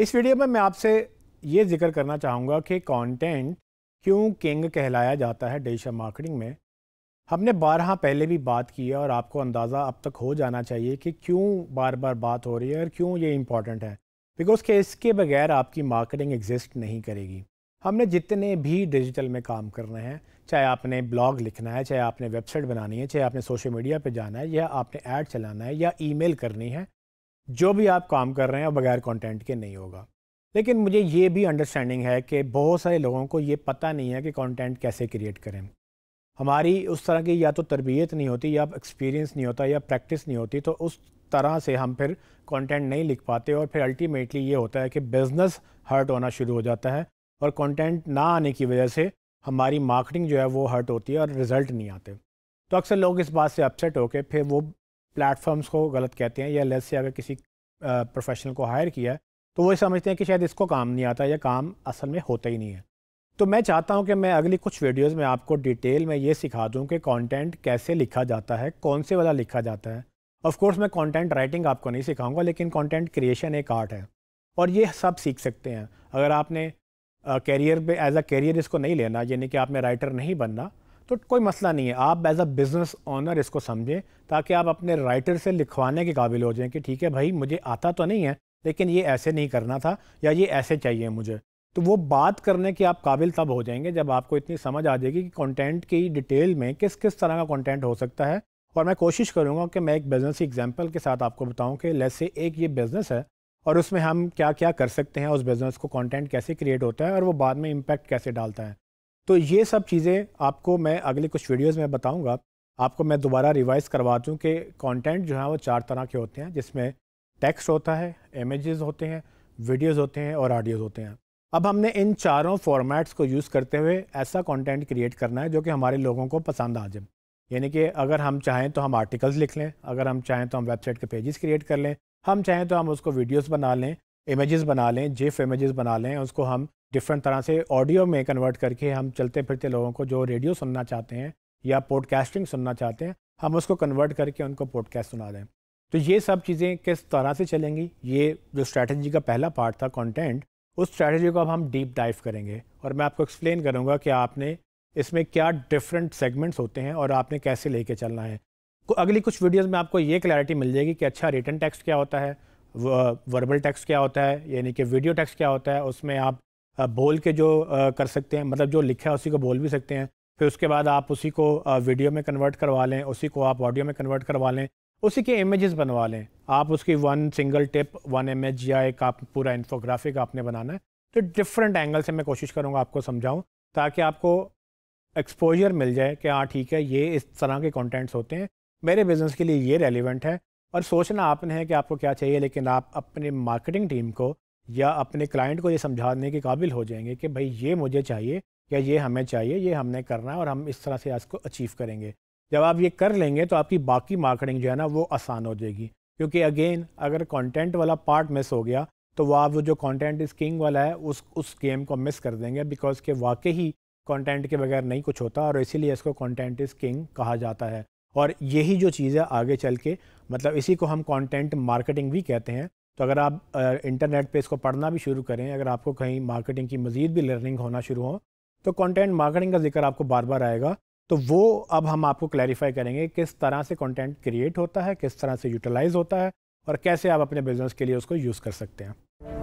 इस वीडियो में मैं आपसे ये जिक्र करना चाहूँगा कि कंटेंट क्यों किंग कहलाया जाता है डिजिटल मार्केटिंग में हमने बारह पहले भी बात की है और आपको अंदाज़ा अब तक हो जाना चाहिए कि क्यों बार बार बात हो रही है और क्यों ये इम्पॉर्टेंट है बिकॉज के इसके बगैर आपकी मार्केटिंग एग्जिस्ट नहीं करेगी हमने जितने भी डिजिटल में काम करने हैं चाहे आपने ब्लॉग लिखना है चाहे आपने वेबसाइट बनानी है चाहे आपने सोशल मीडिया पर जाना है या आपने ऐड चलाना है या ई करनी है जो भी आप काम कर रहे हैं वो बगैर कंटेंट के नहीं होगा लेकिन मुझे ये भी अंडरस्टैंडिंग है कि बहुत सारे लोगों को ये पता नहीं है कि कंटेंट कैसे क्रिएट करें हमारी उस तरह की या तो तरबियत नहीं होती या एक्सपीरियंस नहीं होता या प्रैक्टिस नहीं होती तो उस तरह से हम फिर कंटेंट नहीं लिख पाते और फिर अल्टीमेटली ये होता है कि बिज़नेस हर्ट होना शुरू हो जाता है और कंटेंट ना आने की वजह से हमारी मार्केटिंग जो है वो हर्ट होती है और रिज़ल्ट नहीं आते तो अक्सर लोग इस बात से अपसेट होकर फिर वो प्लेटफॉर्म्स को गलत कहते हैं या लेस से अगर किसी प्रोफेशनल को हायर किया तो वो समझते हैं कि शायद इसको काम नहीं आता या काम असल में होता ही नहीं है तो मैं चाहता हूं कि मैं अगली कुछ वीडियोस में आपको डिटेल में ये सिखा दूं कि कंटेंट कैसे लिखा जाता है कौन से वाला लिखा जाता है ऑफ कोर्स मैं कंटेंट राइटिंग आपको नहीं सिखाऊंगा लेकिन कंटेंट क्रिएशन एक आर्ट है और ये सब सीख सकते हैं अगर आपने कैरियर पे एज अ कैरियर इसको नहीं लेना यानी कि आपने राइटर नहीं बनना तो कोई मसला नहीं है आप एज अ बिज़नेस ऑनर इसको समझें ताकि आप अपने राइटर से लिखवाने के काबिल हो जाएं कि ठीक है भाई मुझे आता तो नहीं है लेकिन ये ऐसे नहीं करना था या ये ऐसे चाहिए मुझे तो वो बात करने के आप काबिल तब हो जाएंगे जब आपको इतनी समझ आ जाएगी कि कंटेंट की डिटेल में किस किस तरह का कंटेंट हो सकता है और मैं कोशिश करूँगा कि मैं एक बिज़नेस एग्जाम्पल के साथ आपको बताऊँ कि लेस एक ये बिज़नेस है और उसमें हम क्या क्या कर सकते हैं उस बिज़नेस को कंटेंट कैसे क्रिएट होता है और वो बाद में इम्पैक्ट कैसे डालता है तो ये सब चीज़ें आपको मैं अगले कुछ वीडियोस में बताऊंगा आपको मैं दोबारा रिवाइज़ करवा दूँ कि कंटेंट जो है वो चार तरह के होते हैं जिसमें टेक्स्ट होता है इमेजेस होते हैं वीडियोस होते हैं और ऑडियोज़ होते हैं अब हमने इन चारों फॉर्मेट्स को यूज़ करते हुए ऐसा कंटेंट क्रिएट करना है जो कि हमारे लोगों को पसंद आ जाए यानी कि अगर हम चाहें तो हम आर्टिकल्स लिख लें अगर हम चाहें तो हम वेबसाइट के पेजेस क्रिएट कर लें हम चाहें तो हम उसको वीडियोस बना लें इमेजेस बना लें जिफ इमेजेस बना लें उसको हम डिफरेंट तरह से ऑडियो में कन्वर्ट करके हम चलते फिरते लोगों को जो रेडियो सुनना चाहते हैं या पॉडकास्टिंग सुनना चाहते हैं हम उसको कन्वर्ट करके उनको पॉडकास्ट सुना दें तो ये सब चीज़ें किस तरह से चलेंगी ये जो स्ट्रैटेजी का पहला पार्ट था कंटेंट उस स्ट्रैटेजी को अब हम डीप डाइव करेंगे और मैं आपको एक्सप्लेन करूँगा कि आपने इसमें क्या डिफरेंट सेगमेंट्स होते हैं और आपने कैसे लेके चलना है अगली कुछ वीडियोस में आपको ये क्लैरिटी मिल जाएगी कि अच्छा रिटर्न टेक्स्ट क्या होता है वर्बल टेक्स्ट क्या होता है यानी कि वीडियो टेक्स्ट क्या होता है उसमें आप बोल के जो कर सकते हैं मतलब जो लिखा है उसी को बोल भी सकते हैं फिर उसके बाद आप उसी को वीडियो में कन्वर्ट करवा लें उसी को आप ऑडियो में कन्वर्ट करवा लें उसी के इमेजेस बनवा लें आप उसकी one single tip one image या एक आप पूरा इन्फोग्राफिक आपने बनाना है तो डिफरेंट एंगल से मैं कोशिश करूँगा आपको समझाऊँ ताकि आपको एक्सपोजर मिल जाए कि हाँ ठीक है ये इस तरह के कॉन्टेंट्स होते हैं मेरे बिज़नेस के लिए ये रेलिवेंट है और सोचना आपने है कि आपको क्या चाहिए लेकिन आप अपने मार्केटिंग टीम को या अपने क्लाइंट को ये समझाने के काबिल हो जाएंगे कि भाई ये मुझे चाहिए या ये हमें चाहिए ये हमने करना है और हम इस तरह से इसको अचीव करेंगे जब आप ये कर लेंगे तो आपकी बाकी मार्केटिंग जो है ना वो आसान हो जाएगी क्योंकि अगेन अगर कंटेंट वाला पार्ट मिस हो गया तो वह आप जो कंटेंट इस किंग वाला है उस उस गेम को मिस कर देंगे बिकॉज के वाकई ही कॉन्टेंट के बगैर नहीं कुछ होता और इसीलिए इसको कॉन्टेंट इज़ किंग कहा जाता है और यही जो चीज़ है आगे चल के मतलब इसी को हम कंटेंट मार्केटिंग भी कहते हैं तो अगर आप इंटरनेट पे इसको पढ़ना भी शुरू करें अगर आपको कहीं मार्केटिंग की मज़ीद भी लर्निंग होना शुरू हो तो कंटेंट मार्केटिंग का जिक्र आपको बार बार आएगा तो वो अब हम आपको क्लैरिफाई करेंगे किस तरह से कंटेंट क्रिएट होता है किस तरह से यूटिलाइज होता है और कैसे आप अपने बिजनेस के लिए उसको यूज़ कर सकते हैं